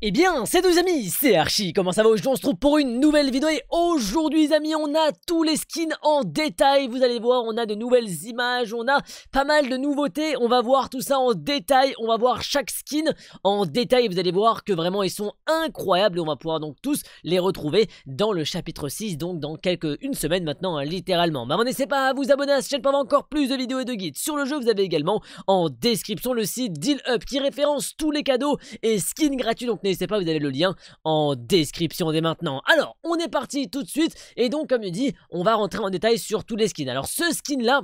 Eh bien, c'est nous amis, c'est Archie, comment ça va Aujourd'hui on se trouve pour une nouvelle vidéo et aujourd'hui amis on a tous les skins en détail, vous allez voir on a de nouvelles images, on a pas mal de nouveautés, on va voir tout ça en détail, on va voir chaque skin en détail vous allez voir que vraiment ils sont incroyables on va pouvoir donc tous les retrouver dans le chapitre 6, donc dans quelques, une semaine maintenant hein, littéralement. Mais bah, n'hésitez pas à vous abonner à cette chaîne pour avoir encore plus de vidéos et de guides sur le jeu, vous avez également en description le site Deal Up qui référence tous les cadeaux et skins gratuits donc n'hésitez pas, vous avez le lien en description dès maintenant. Alors, on est parti tout de suite, et donc comme je dis, on va rentrer en détail sur tous les skins. Alors ce skin là,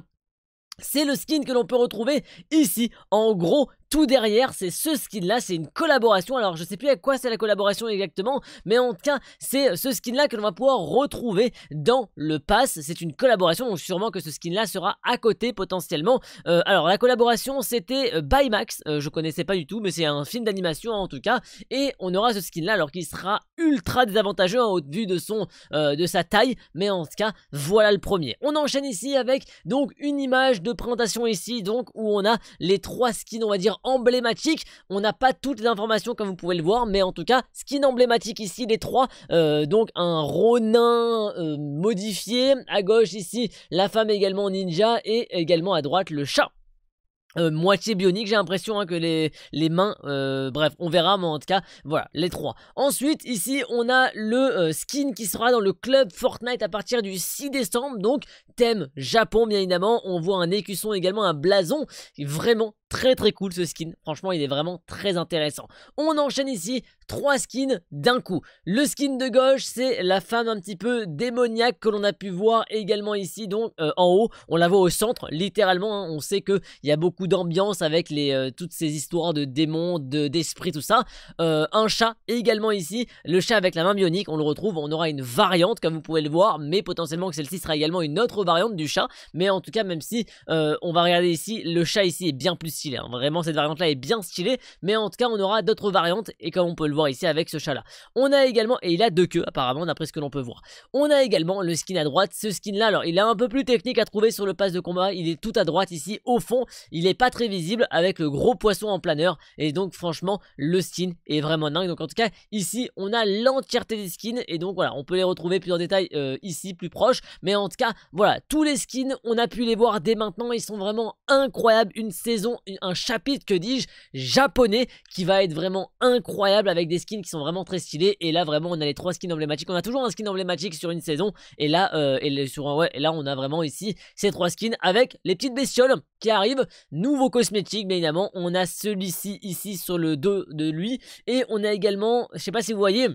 c'est le skin que l'on peut retrouver ici, en gros, tout derrière, c'est ce skin-là, c'est une collaboration. Alors, je sais plus à quoi c'est la collaboration exactement, mais en tout cas, c'est ce skin-là que l'on va pouvoir retrouver dans le pass. C'est une collaboration, donc sûrement que ce skin-là sera à côté potentiellement. Euh, alors, la collaboration, c'était euh, by Max, euh, je connaissais pas du tout, mais c'est un film d'animation en tout cas, et on aura ce skin-là, alors qu'il sera ultra désavantageux en hein, au vue de son, de sa taille, mais en tout cas, voilà le premier. On enchaîne ici avec donc une image de présentation ici, donc où on a les trois skins, on va dire emblématique. On n'a pas toutes les informations comme vous pouvez le voir, mais en tout cas, skin emblématique ici, les trois. Euh, donc un Ronin euh, modifié. À gauche ici, la femme également ninja et également à droite le chat. Euh, moitié bionique, j'ai l'impression hein, que les, les mains, bref, on verra, mais en tout cas, voilà, les trois. Ensuite, ici, on a le skin qui sera dans le club Fortnite à partir du 6 décembre, donc thème Japon, bien évidemment. On voit un écusson également, un blason, vraiment très très cool ce skin. Franchement, il est vraiment très intéressant. On enchaîne ici trois skins d'un coup. Le skin de gauche, c'est la femme un petit peu démoniaque que l'on a pu voir également ici, donc euh, en haut. On la voit au centre, littéralement. Hein. on sait qu'il y a beaucoup d'ambiance avec les, euh, toutes ces histoires de démons, d'esprits, tout ça. Euh, un chat également ici. Le chat avec la main bionique, on le retrouve. On aura une variante, comme vous pouvez le voir, mais potentiellement que celle-ci sera également une autre variante du chat. Mais en tout cas, même si on va regarder ici, le chat ici est bien plus Hein. Vraiment, cette variante-là est bien stylée, mais en tout cas, on aura d'autres variantes, et comme on peut le voir ici avec ce chat-là. On a également, et il a deux queues apparemment, d'après ce que l'on peut voir. On a également le skin à droite, ce skin-là, alors il est un peu plus technique à trouver sur le pass de combat, il est tout à droite ici, au fond, il est pas très visible, avec le gros poisson en planeur, et donc franchement, le skin est vraiment dingue. Donc en tout cas, ici, on a l'entièreté des skins, et donc voilà, on peut les retrouver plus en détail euh, ici, plus proche, mais en tout cas, voilà, tous les skins, on a pu les voir dès maintenant, ils sont vraiment incroyables, une saison, un chapitre, que dis-je, japonais qui va être vraiment incroyable avec des skins qui sont vraiment très stylés. Et là, vraiment, on a les trois skins emblématiques. On a toujours un skin emblématique sur une saison. Et là, euh, sur ouais, et là on a vraiment ici ces trois skins avec les petites bestioles qui arrivent. Nouveau cosmétique, bien évidemment. On a celui-ci ici sur le dos de lui. Et on a également, je sais pas si vous voyez,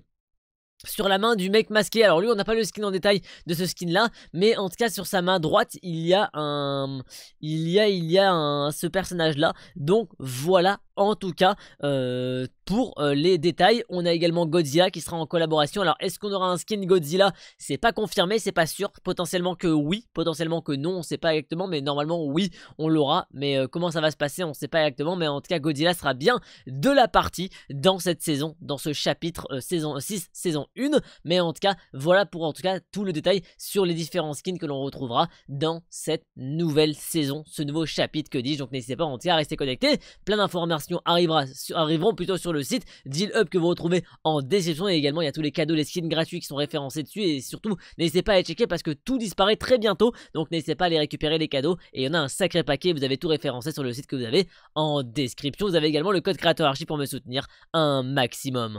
sur la main du mec masqué. Alors lui, on n'a pas le skin en détail de ce skin là, mais en tout cas sur sa main droite, il y a un, il y a, il y a un, ce personnage là. Donc voilà en tout cas euh, pour euh, les détails. On a également Godzilla qui sera en collaboration. Alors est-ce qu'on aura un skin Godzilla C'est pas confirmé, c'est pas sûr. Potentiellement que oui, potentiellement que non, on sait pas exactement, mais normalement oui, on l'aura. Mais euh, comment ça va se passer, on sait pas exactement. Mais en tout cas, Godzilla sera bien de la partie dans cette saison, dans ce chapitre saison 6, saison 1. Mais en tout cas, voilà pour en tout cas tout le détail sur les différents skins que l'on retrouvera dans cette nouvelle saison, ce nouveau chapitre que dis-je. Donc n'hésitez pas en à rester connecté. Plein d'informations arrivera, arriveront plutôt sur le site Deal Up que vous retrouvez en description. Et également, il y a tous les cadeaux, les skins gratuits qui sont référencés dessus. Et surtout, n'hésitez pas à les checker parce que tout disparaît très bientôt. Donc, n'hésitez pas à les récupérer, les cadeaux. Et il y en a un sacré paquet. Vous avez tout référencé sur le site que vous avez en description. Vous avez également le code créateur archi pour me soutenir un maximum.